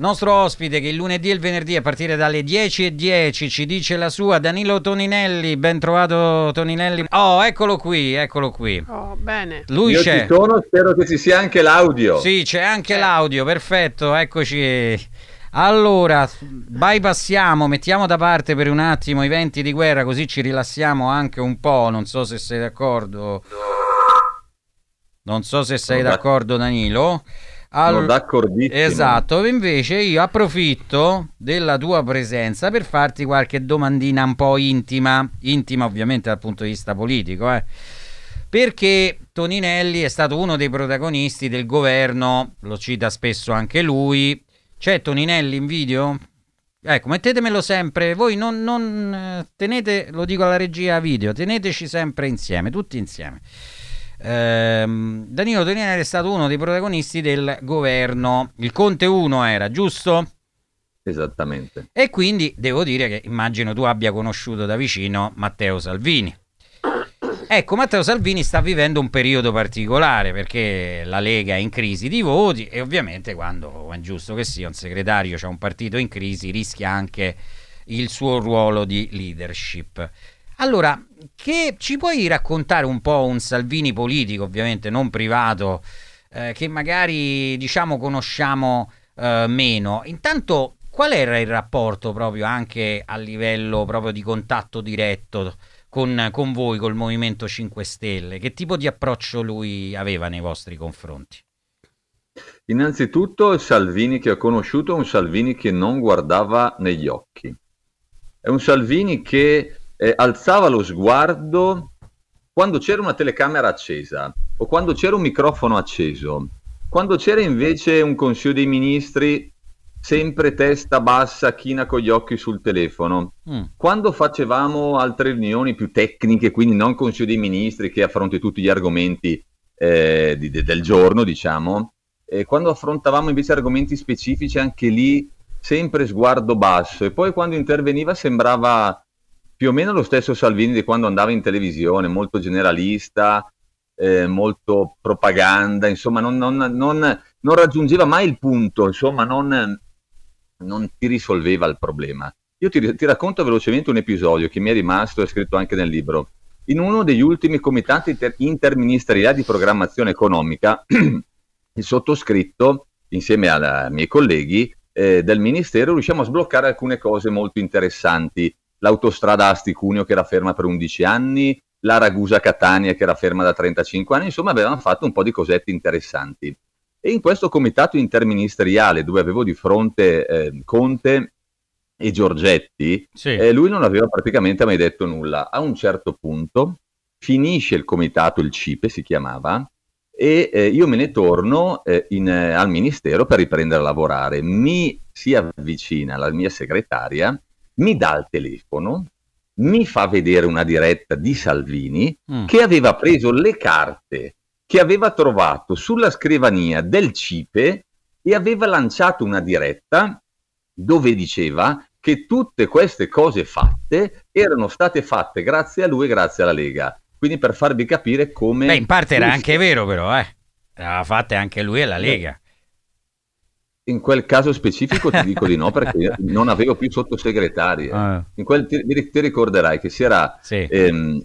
Nostro ospite che il lunedì e il venerdì a partire dalle 10.10 10 ci dice la sua, Danilo Toninelli, ben trovato Toninelli. Oh, eccolo qui, eccolo qui. Oh, bene. Lui Io c'è. Sono, spero che ci sia anche l'audio. Sì, c'è anche eh. l'audio, perfetto, eccoci. Allora, bypassiamo, mettiamo da parte per un attimo i venti di guerra così ci rilassiamo anche un po', non so se sei d'accordo. Non so se sei d'accordo Danilo. All... d'accordissimo. Esatto, invece io approfitto della tua presenza per farti qualche domandina un po' intima, intima ovviamente dal punto di vista politico, eh. perché Toninelli è stato uno dei protagonisti del governo, lo cita spesso anche lui. C'è Toninelli in video? Ecco, mettetemelo sempre, voi non, non eh, tenete, lo dico alla regia video, teneteci sempre insieme, tutti insieme. Ehm, Danilo Torinelli era stato uno dei protagonisti del governo. Il Conte 1 era, giusto? Esattamente. E quindi devo dire che immagino tu abbia conosciuto da vicino Matteo Salvini. Ecco, Matteo Salvini sta vivendo un periodo particolare perché la Lega è in crisi di voti e ovviamente quando è giusto che sia un segretario, c'è cioè un partito in crisi, rischia anche il suo ruolo di leadership. Allora, che ci puoi raccontare un po' un Salvini politico, ovviamente non privato, eh, che magari diciamo conosciamo eh, meno? Intanto, qual era il rapporto proprio anche a livello proprio di contatto diretto con, con voi, col Movimento 5 Stelle? Che tipo di approccio lui aveva nei vostri confronti? Innanzitutto il Salvini che ho conosciuto è un Salvini che non guardava negli occhi, è un Salvini che eh, alzava lo sguardo quando c'era una telecamera accesa o quando c'era un microfono acceso. Quando c'era invece un consiglio dei ministri sempre testa bassa, china con gli occhi sul telefono. Mm. Quando facevamo altre riunioni più tecniche, quindi non Consiglio dei Ministri che affronti tutti gli argomenti eh, di, de, del giorno, diciamo, e quando affrontavamo invece argomenti specifici anche lì, sempre sguardo basso. E poi quando interveniva sembrava più o meno lo stesso Salvini di quando andava in televisione, molto generalista, eh, molto propaganda, insomma non, non, non, non, raggiungeva mai il punto, insomma non, ti risolveva il problema. Io ti, ti, racconto velocemente un episodio che mi è rimasto, è scritto anche nel libro. In uno degli ultimi comitati inter- interministeriali di programmazione economica, il sottoscritto, insieme ai miei colleghi eh, del Ministero, riusciamo a sbloccare alcune cose molto interessanti l'autostrada Asti-Cuneo che era ferma per 11 anni, la Ragusa-Catania che era ferma da 35 anni, insomma avevano fatto un po' di cosette interessanti. E in questo comitato interministeriale dove avevo di fronte eh, Conte e Giorgetti, sì. eh, lui non aveva praticamente mai detto nulla. A un certo punto finisce il comitato, il CIPE si chiamava, e eh, io me ne torno eh, in, al ministero per riprendere a lavorare. Mi si avvicina la mia segretaria mi dà il telefono, mi fa vedere una diretta di Salvini mm. che aveva preso le carte che aveva trovato sulla scrivania del CIPE e aveva lanciato una diretta dove diceva che tutte queste cose fatte erano state fatte grazie a lui e grazie alla Lega. Quindi per farvi capire come... Beh, in parte era anche vero però, eh. Era fatta anche lui e la eh, Lega. In quel caso specifico ti dico di no perché non avevo più sottosegretari. Eh. Ah. Ti, ti, ricorderai che si, era, sì. ehm,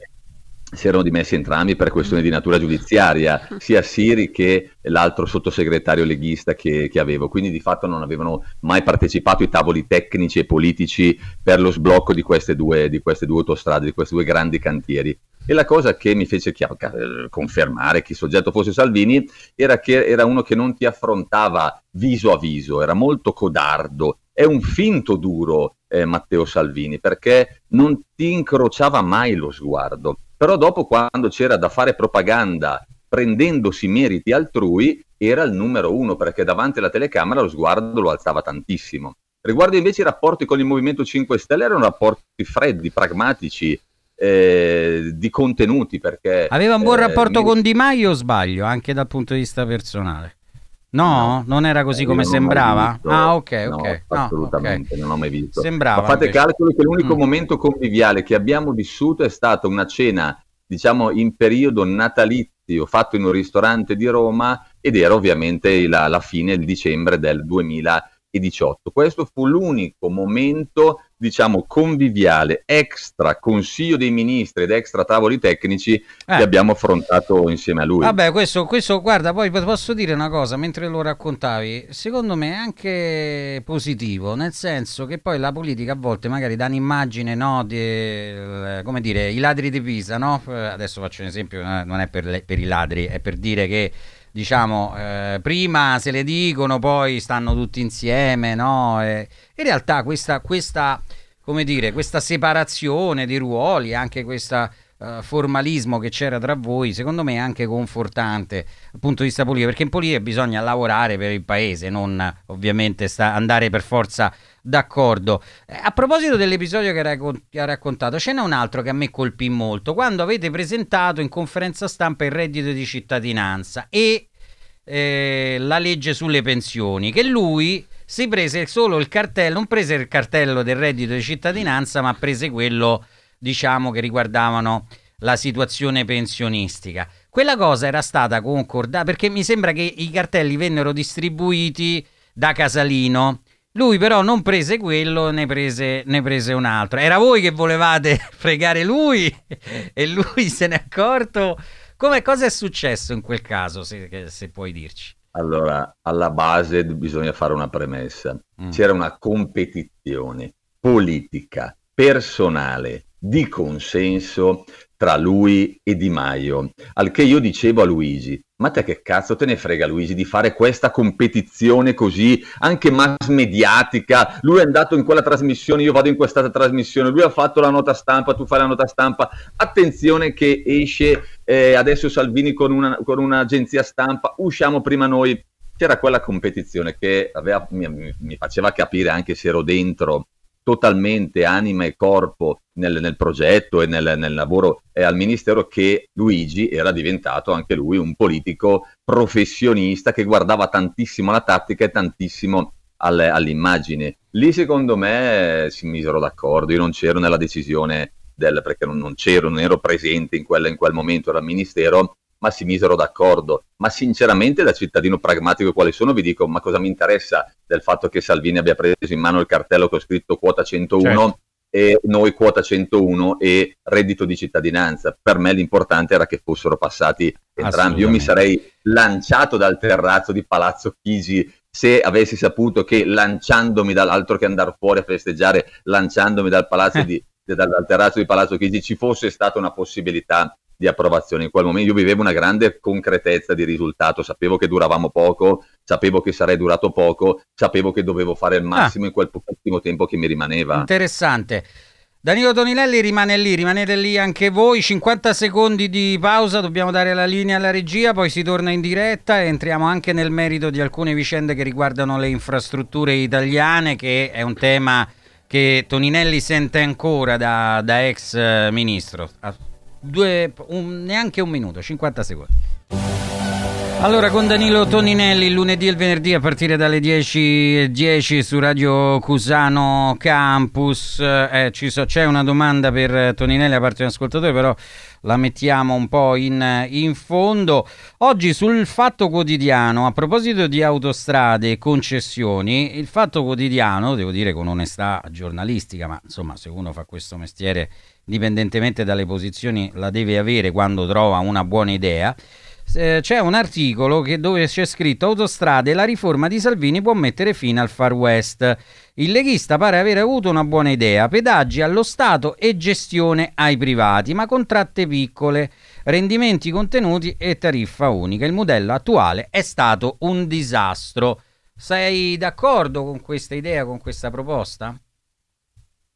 si erano dimessi entrambi per questioni di natura giudiziaria, sia Siri che l'altro sottosegretario leghista che, che, avevo, quindi di fatto non avevano mai partecipato ai tavoli tecnici e politici per lo sblocco di queste due, di queste due autostrade, di questi due grandi cantieri. E la cosa che mi fece chiaro, eh, confermare che il soggetto fosse Salvini era che era uno che non ti affrontava viso a viso, era molto codardo, è un finto duro eh, Matteo Salvini perché non ti incrociava mai lo sguardo. Però dopo quando c'era da fare propaganda prendendosi meriti altrui era il numero uno perché davanti alla telecamera lo sguardo lo alzava tantissimo. Riguardo invece i rapporti con il Movimento 5 Stelle erano rapporti freddi, pragmatici, eh, di contenuti. Perché, Aveva un buon eh, rapporto mi... con Di Maio sbaglio, anche dal punto di vista personale? No, no, non era così eh, come sembrava? ah, ok, no, assolutamente, no, okay. non ho mai visto. Sembrava. Ma fate calcolo che l'unico mm. momento conviviale che abbiamo vissuto è stata una cena, diciamo, in periodo natalizio, fatto in un ristorante di Roma, ed era ovviamente la, la fine di dicembre del 2018. Questo fu l'unico momento diciamo, conviviale, extra Consiglio dei Ministri ed extra tavoli tecnici eh. che abbiamo affrontato insieme a lui. Vabbè, questo, questo, guarda, poi posso dire una cosa, mentre lo raccontavi, secondo me è anche positivo, nel senso che poi la politica a volte magari dà un'immagine, no, di, eh, come dire, i ladri di Pisa, no? Adesso faccio un esempio, eh, non è per, le, per i ladri, è per dire che diciamo, eh, prima se le dicono, poi stanno tutti insieme, no? E in realtà questa, questa, come dire, questa separazione di ruoli, anche questa uh, formalismo che c'era tra voi, secondo me è anche confortante dal punto di vista politico, perché in politica bisogna lavorare per il paese, non ovviamente sta- andare per forza d'accordo. Eh, a proposito dell'episodio che raccon- ha raccontato, ce n'è un altro che a me colpì molto, quando avete presentato in conferenza stampa il reddito di cittadinanza e eh, la legge sulle pensioni, che lui si prese solo il cartello, non prese il cartello del reddito di cittadinanza, ma prese quello diciamo che riguardavano la situazione pensionistica. Quella cosa era stata concordata perché mi sembra che i cartelli vennero distribuiti da Casalino. Lui però non prese quello, ne prese, ne prese un altro. Era voi che volevate fregare lui e lui se n'è accorto. Come, cosa è successo in quel caso, se, se puoi dirci? Allora, alla base bisogna fare una premessa. Mm. C'era una competizione politica personale di consenso tra lui e Di Maio, al che io dicevo a Luigi, ma te che cazzo te ne frega Luigi di fare questa competizione così anche mass mediatica, lui è andato in quella trasmissione, io vado in quest'altra trasmissione, lui ha fatto la nota stampa, tu fai la nota stampa, attenzione che esce eh, adesso Salvini con, una, con un'agenzia stampa, usciamo prima noi, c'era quella competizione che aveva, mi, mi, faceva capire anche se ero dentro totalmente anima e corpo nel, nel progetto e nel, nel lavoro eh, al Ministero che Luigi era diventato anche lui un politico professionista che guardava tantissimo alla tattica e tantissimo al, all'immagine. Lì secondo me si misero d'accordo, io non c'ero nella decisione del, perché non, non c'ero, non ero presente in, quella, in quel momento era al Ministero, ma si misero d'accordo. Ma sinceramente, da cittadino pragmatico quale sono, vi dico: ma cosa mi interessa del fatto che Salvini abbia preso in mano il cartello che ho scritto quota 101 certo. e noi quota 101 e reddito di cittadinanza? Per me l'importante era che fossero passati entrambi. Io mi sarei lanciato dal terrazzo di Palazzo Chigi se avessi saputo che lanciandomi dall'altro che andare fuori a festeggiare, lanciandomi dal palazzo eh. di dal terrazzo di Palazzo Chigi ci fosse stata una possibilità di approvazione in quel momento. Io vivevo una grande concretezza di risultato, sapevo che duravamo poco, sapevo che sarei durato poco, sapevo che dovevo fare il ah. massimo ah. in quel pochissimo tempo che mi rimaneva. Interessante. Danilo Toninelli rimane lì, rimanete lì anche voi, 50 secondi di pausa, dobbiamo dare la linea alla regia, poi si torna in diretta e entriamo anche nel merito di alcune vicende che riguardano le infrastrutture italiane, che è un tema che Toninelli sente ancora da, da ex eh, ministro. Ah due, un, neanche un minuto, 50 secondi. Allora, con Danilo Toninelli lunedì e venerdì a partire dalle 10.10 10 su Radio Cusano Campus. Eh, so, c'è una domanda per Toninelli da parte di un ascoltatore, però la mettiamo un po' in, in, fondo. Oggi sul Fatto Quotidiano, a proposito di autostrade e concessioni, il Fatto Quotidiano, devo dire con onestà giornalistica, ma insomma se uno fa questo mestiere dipendentemente dalle posizioni, la deve avere quando trova una buona idea. c'è un articolo che, dove c'è scritto Autostrade, la riforma di Salvini può mettere fine al Far West. Il leghista pare aver avuto una buona idea, pedaggi allo Stato e gestione ai privati, ma contratte piccole, rendimenti contenuti e tariffa unica. Il modello attuale è stato un disastro. Sei d'accordo con questa idea, con questa proposta?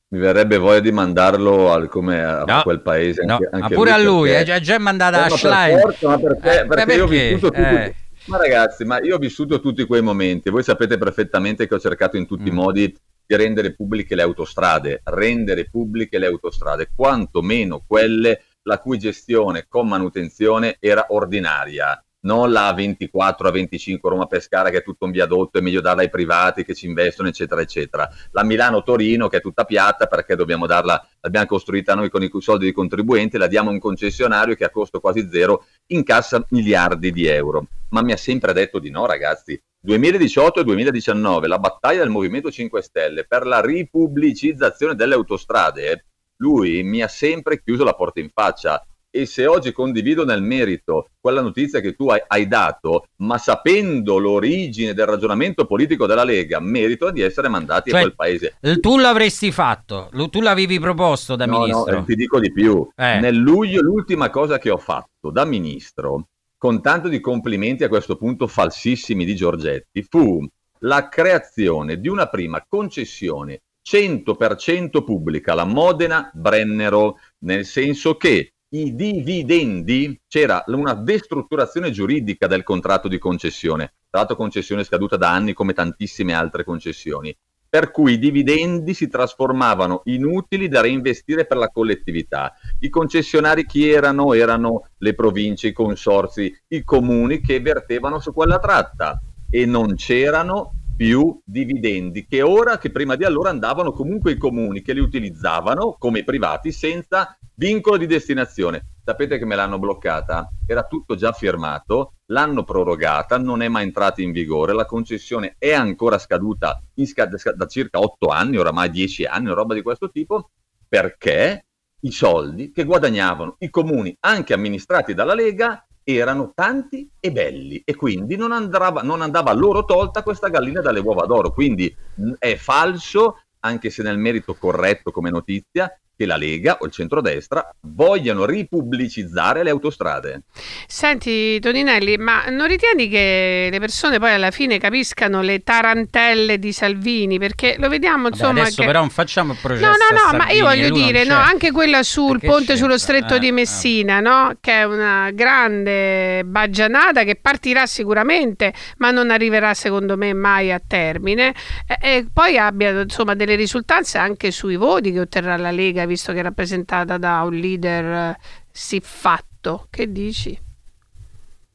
mi verrebbe voglia di mandarlo al, come, a no, quel paese. Anche, no. anche pure lui, a lui, perché... è eh, già, è mandata eh, a Schlein. ma perché, eh, perché, perché? io ho vissuto tutti... Eh. Ma ragazzi, ma io ho vissuto tutti quei momenti. Voi sapete perfettamente che ho cercato in tutti mm. i modi di rendere pubbliche le autostrade, rendere pubbliche le autostrade, quantomeno quelle la cui gestione con manutenzione era ordinaria non la 24 a 25 Roma Pescara che è tutto un viadotto, è meglio darla ai privati che ci investono, eccetera, eccetera. La Milano Torino che è tutta piatta perché dobbiamo darla, l'abbiamo costruita noi con i soldi dei contribuenti, la diamo a un concessionario che a costo quasi zero incassa miliardi di euro. Ma mi ha sempre detto di no, ragazzi. 2018 e 2019, la battaglia del Movimento 5 Stelle per la ripubblicizzazione delle autostrade. Eh, lui mi ha sempre chiuso la porta in faccia e se oggi condivido nel merito quella notizia che tu hai, hai, dato, ma sapendo l'origine del ragionamento politico della Lega, merito di essere mandati cioè, a quel paese. Tu l'avresti fatto, tu l'avevi proposto da no, ministro. No, eh, ti dico di più. Eh. Nel luglio l'ultima cosa che ho fatto da ministro, con tanto di complimenti a questo punto falsissimi di Giorgetti, fu la creazione di una prima concessione 100% pubblica, la Modena Brennero, nel senso che i dividendi, c'era una destrutturazione giuridica del contratto di concessione, tra l'altro concessione scaduta da anni come tantissime altre concessioni, per cui i dividendi si trasformavano in utili da reinvestire per la collettività. I concessionari chi erano? Erano le province, i consorzi, i comuni che vertevano su quella tratta e non c'erano più dividendi che ora che prima di allora andavano comunque i comuni che li utilizzavano come privati senza vincolo di destinazione. Sapete che me l'hanno bloccata? Era tutto già firmato, l'hanno prorogata, non è mai entrata in vigore, la concessione è ancora scaduta sc- da circa 8 anni, oramai 10 anni, roba di questo tipo, perché i soldi che guadagnavano i comuni anche amministrati dalla Lega erano tanti e belli e quindi non andava, non andava loro tolta questa gallina dalle uova d'oro. Quindi mm, è falso, anche se nel merito corretto come notizia, che la Lega o il centrodestra vogliano ripubblicizzare le autostrade. Senti Toninelli, ma non ritieni che le persone poi alla fine capiscano le tarantelle di Salvini? Perché lo vediamo insomma... Vabbè, adesso che... però non facciamo il processo. No, no, no, Salvini, ma io voglio dire, no, anche quella sul Perché ponte sullo stretto eh, di eh. Messina, eh. no? che è una grande baggianata che partirà sicuramente, ma non arriverà secondo me mai a termine, e, e poi abbia insomma delle risultanze anche sui voti che otterrà la Lega visto che è rappresentata da un leader eh, siffatto. Che dici?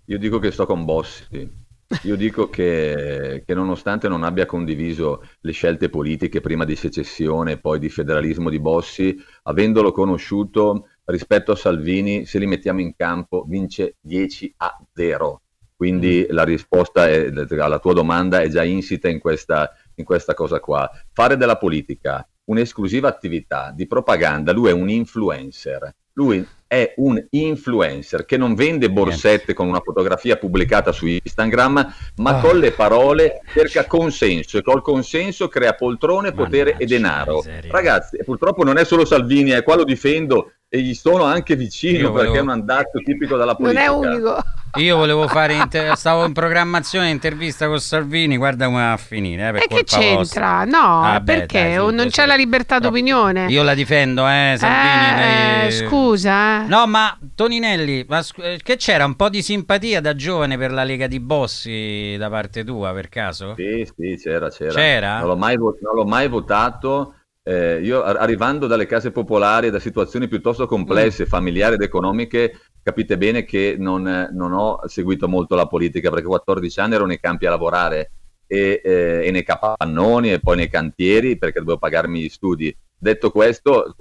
Io dico che sto con Bossi. Io dico che, che, nonostante non abbia condiviso le scelte politiche prima di secessione e poi di federalismo di Bossi, avendolo conosciuto rispetto a Salvini, se li mettiamo in campo vince 10 a 0. Quindi mm. la risposta è, alla tua domanda è già insita in questa, in questa cosa qua. Fare della politica un'esclusiva attività di propaganda, lui è un influencer. Lui è un influencer che non vende borsette con una fotografia pubblicata su Instagram, ma ah. con le parole cerca consenso e col consenso crea poltrone, potere Mannaggia, e denaro. Miseria. Ragazzi, purtroppo non è solo Salvini, è eh, qua lo difendo, e gli sono anche vicino volevo... perché è un andato tipico della politica. Non è unico. Io volevo fare, inter... stavo in programmazione intervista con Salvini, guarda come va a finire. Eh, per e che c'entra? Vostra. No, ah, perché beh, dai, non c'è la libertà d'opinione. Io la difendo, eh, Salvini. Eh, lei... Scusa. Eh. No, ma Toninelli, ma sc- eh, che c'era un po' di simpatia da giovane per la Lega di Bossi da parte tua, per caso? Sì, sì, c'era, c'era. c'era? Non l'ho mai, vo- non l'ho mai votato eh, io arrivando dalle case popolari, e da situazioni piuttosto complesse, mm. familiari ed economiche, capite bene che non, non, ho seguito molto la politica perché 14 anni ero nei campi a lavorare e, eh, e, nei capannoni e poi nei cantieri perché dovevo pagarmi gli studi. Detto questo,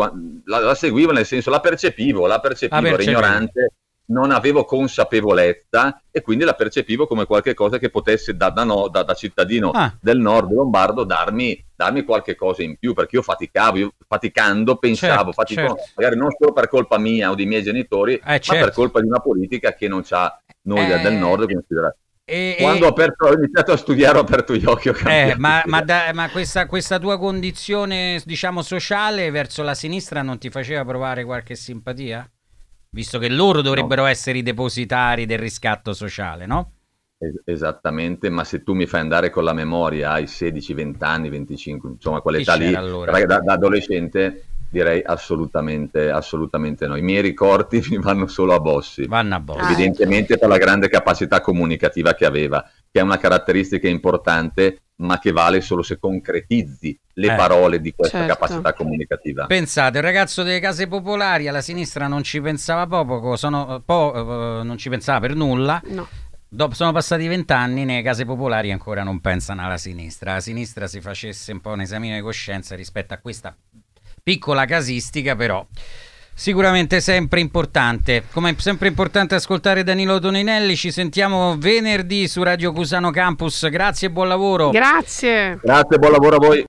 la, la seguivo nel senso, la percepivo, la percepivo, ah, ero ignorante non avevo consapevolezza e quindi la percepivo come qualcosa che potesse da, da, no, da, da cittadino ah. del nord lombardo darmi, darmi, qualche cosa in più perché io faticavo, io faticando pensavo, certo, fatico, certo. magari non solo per colpa mia o dei miei genitori, eh, certo. ma per certo. colpa di una politica che non c'ha noi eh... del nord E, Quando e... Ho, aperto, ho, iniziato a studiare ho aperto gli occhi. Eh, ma, ma, da, ma questa, questa, tua condizione, diciamo, sociale verso la sinistra non ti faceva provare qualche simpatia? visto che loro dovrebbero no. essere i depositari del riscatto sociale, no? Es- esattamente, ma se tu mi fai andare con la memoria ai 16, 20 anni, 25, insomma, quell'età lì, allora? da, da, adolescente, direi assolutamente, assolutamente no. I miei ricordi mi vanno solo a Bossi. Vanno a Bossi. Evidentemente ah, per la grande capacità comunicativa che aveva che è una caratteristica importante, ma che vale solo se concretizzi le eh, parole di questa certo. capacità comunicativa. Pensate, un ragazzo delle case popolari alla sinistra non ci pensava poco, sono, eh, po- eh, non ci pensava per nulla. No. Dopo sono passati vent'anni, nelle case popolari ancora non pensano alla sinistra. La sinistra si facesse un po' un esame di coscienza rispetto a questa piccola casistica, però Sicuramente sempre importante, come è sempre importante ascoltare Danilo Toninelli, ci sentiamo venerdì su Radio Cusano Campus, grazie e buon lavoro. Grazie. Grazie, buon lavoro a voi.